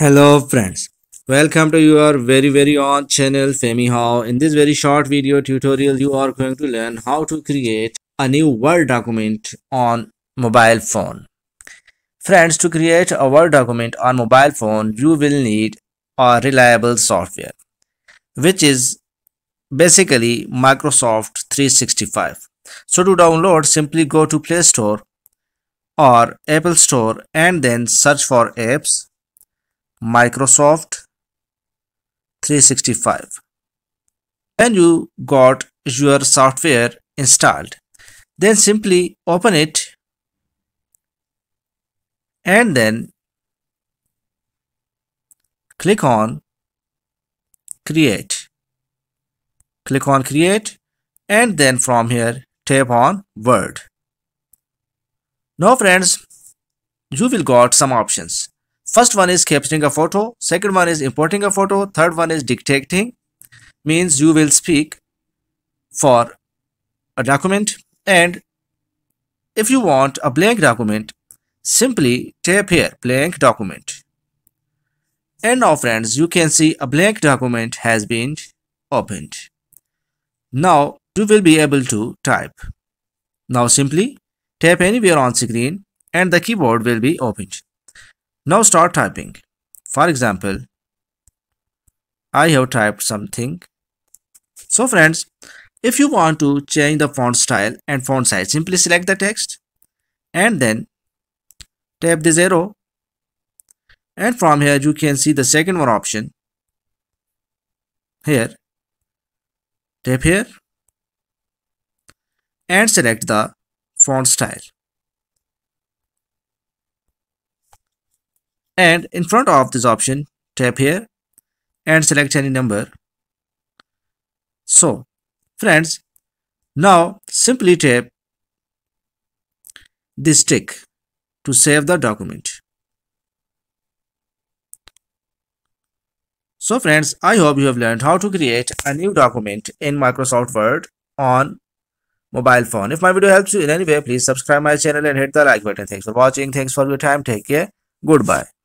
hello friends welcome to your very very own channel femi how in this very short video tutorial you are going to learn how to create a new word document on mobile phone friends to create a word document on mobile phone you will need a reliable software which is basically microsoft 365 so to download simply go to play store or apple store and then search for apps Microsoft 365 when you got your software installed then simply open it and then click on create click on create and then from here tap on word now friends you will got some options First one is capturing a photo, second one is importing a photo, third one is dictating, means you will speak for a document and if you want a blank document, simply tap here blank document. And now friends, you can see a blank document has been opened. Now you will be able to type. Now simply tap anywhere on screen and the keyboard will be opened. Now start typing. For example, I have typed something. So friends, if you want to change the font style and font size, simply select the text and then tap this arrow. And from here, you can see the second one option. Here, tap here and select the font style. and in front of this option tap here and select any number so friends now simply tap this tick to save the document so friends i hope you have learned how to create a new document in microsoft word on mobile phone if my video helps you in any way please subscribe my channel and hit the like button thanks for watching thanks for your time take care goodbye